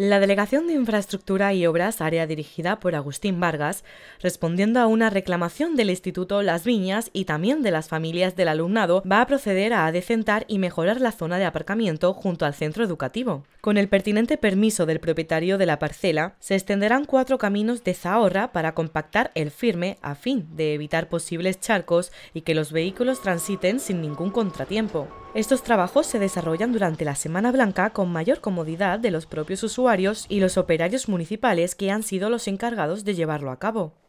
La Delegación de Infraestructura y Obras, área dirigida por Agustín Vargas, respondiendo a una reclamación del Instituto Las Viñas y también de las familias del alumnado, va a proceder a adecentar y mejorar la zona de aparcamiento junto al centro educativo. Con el pertinente permiso del propietario de la parcela, se extenderán cuatro caminos de zahorra para compactar el firme a fin de evitar posibles charcos y que los vehículos transiten sin ningún contratiempo. Estos trabajos se desarrollan durante la Semana Blanca con mayor comodidad de los propios usuarios y los operarios municipales que han sido los encargados de llevarlo a cabo.